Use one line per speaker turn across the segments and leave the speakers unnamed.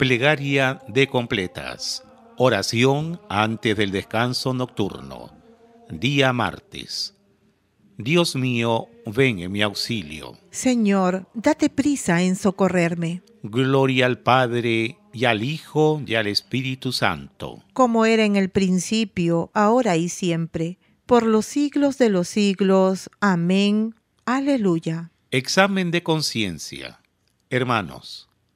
Plegaria de completas. Oración antes del descanso nocturno. Día martes. Dios mío, ven en mi auxilio.
Señor, date prisa en socorrerme.
Gloria al Padre y al Hijo y al Espíritu Santo.
Como era en el principio, ahora y siempre, por los siglos de los siglos. Amén. Aleluya.
Examen de conciencia. Hermanos,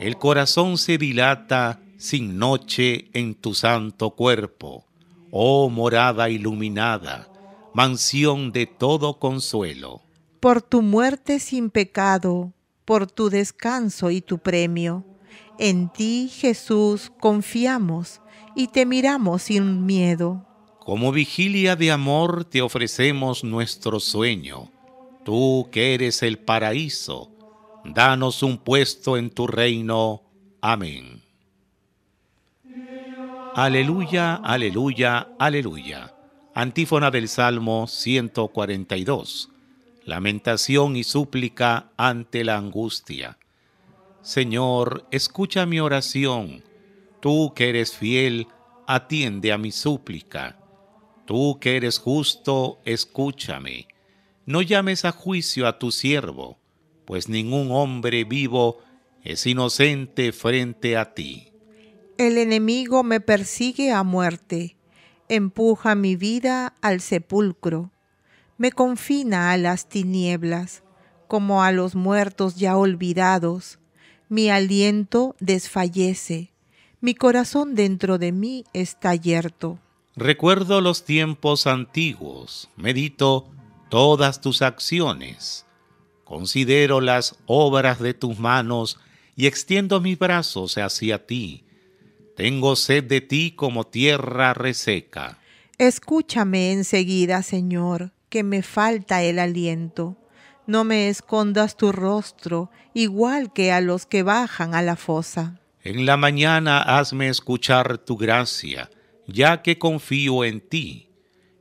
El corazón se dilata sin noche en tu santo cuerpo, oh morada iluminada, mansión de todo consuelo.
Por tu muerte sin pecado, por tu descanso y tu premio, en ti, Jesús, confiamos y te miramos sin miedo.
Como vigilia de amor te ofrecemos nuestro sueño, tú que eres el paraíso, danos un puesto en tu reino. Amén. Aleluya, aleluya, aleluya. Antífona del Salmo 142. Lamentación y súplica ante la angustia. Señor, escucha mi oración. Tú que eres fiel, atiende a mi súplica. Tú que eres justo, escúchame. No llames a juicio a tu siervo pues ningún hombre vivo es inocente frente a ti.
El enemigo me persigue a muerte, empuja mi vida al sepulcro, me confina a las tinieblas, como a los muertos ya olvidados. Mi aliento desfallece, mi corazón dentro de mí está yerto.
Recuerdo los tiempos antiguos, medito todas tus acciones Considero las obras de tus manos y extiendo mis brazos hacia ti. Tengo sed de ti como tierra reseca.
Escúchame enseguida, Señor, que me falta el aliento. No me escondas tu rostro, igual que a los que bajan a la fosa.
En la mañana hazme escuchar tu gracia, ya que confío en ti.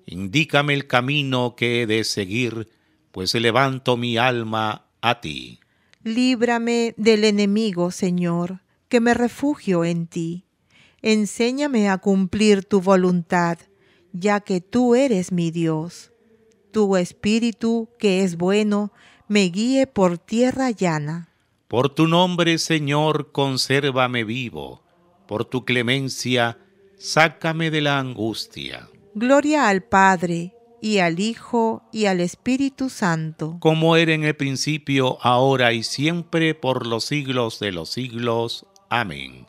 Indícame el camino que he de seguir pues levanto mi alma a ti.
Líbrame del enemigo, Señor, que me refugio en ti. Enséñame a cumplir tu voluntad, ya que tú eres mi Dios. Tu espíritu, que es bueno, me guíe por tierra llana.
Por tu nombre, Señor, consérvame vivo. Por tu clemencia, sácame de la angustia.
Gloria al Padre y al Hijo y al Espíritu Santo.
Como era en el principio, ahora y siempre, por los siglos de los siglos. Amén.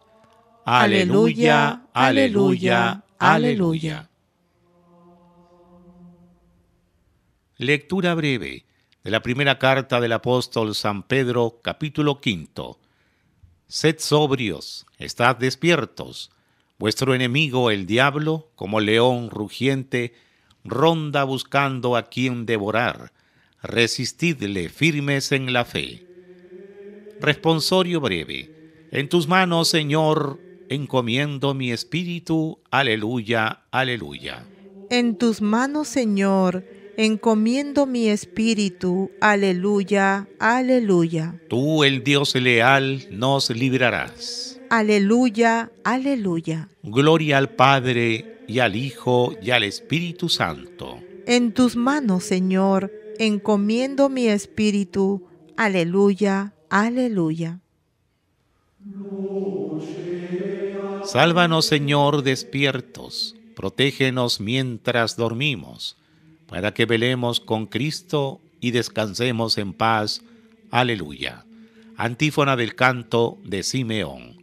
Aleluya, aleluya, aleluya. Lectura breve de la primera carta del apóstol San Pedro, capítulo quinto. Sed sobrios, estad despiertos. Vuestro enemigo, el diablo, como león rugiente, ronda buscando a quien devorar. Resistidle firmes en la fe. Responsorio breve. En tus manos, Señor, encomiendo mi espíritu. Aleluya, aleluya.
En tus manos, Señor, encomiendo mi espíritu. Aleluya, aleluya.
Tú, el Dios leal, nos librarás.
Aleluya, aleluya.
Gloria al Padre y al Hijo y al Espíritu Santo.
En tus manos, Señor, encomiendo mi espíritu. Aleluya, aleluya.
Sálvanos, Señor, despiertos. Protégenos mientras dormimos, para que velemos con Cristo y descansemos en paz. Aleluya. Antífona del canto de Simeón.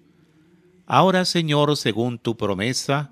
Ahora, Señor, según tu promesa,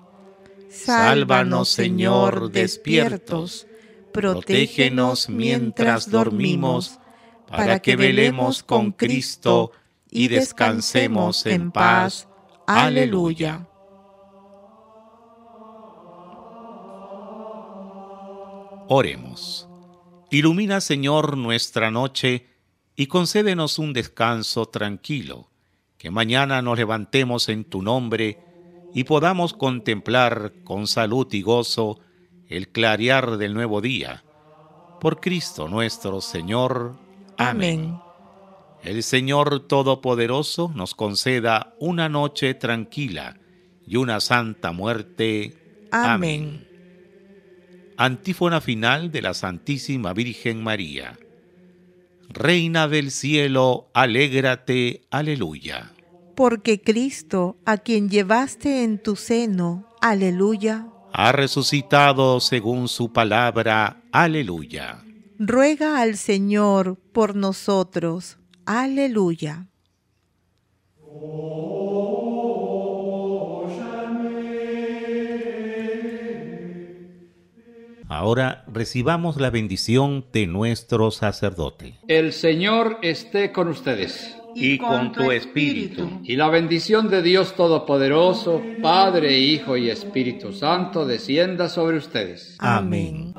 Sálvanos, Señor, despiertos. Protégenos
mientras dormimos, para que velemos con Cristo y descansemos en paz. Aleluya. Oremos. Ilumina, Señor, nuestra noche y concédenos un descanso tranquilo, que mañana nos levantemos en tu nombre y podamos contemplar con salud y gozo el clarear del nuevo día. Por Cristo nuestro Señor. Amén. El Señor Todopoderoso nos conceda una noche tranquila y una santa muerte. Amén. Antífona final de la Santísima Virgen María. Reina del cielo, alégrate, aleluya
porque Cristo, a quien llevaste en tu seno, aleluya,
ha resucitado según su palabra, aleluya.
Ruega al Señor por nosotros, aleluya.
Ahora recibamos la bendición de nuestro sacerdote. El Señor esté con ustedes y con tu espíritu. Y la bendición de Dios Todopoderoso, Padre, Hijo y Espíritu Santo, descienda sobre ustedes. Amén.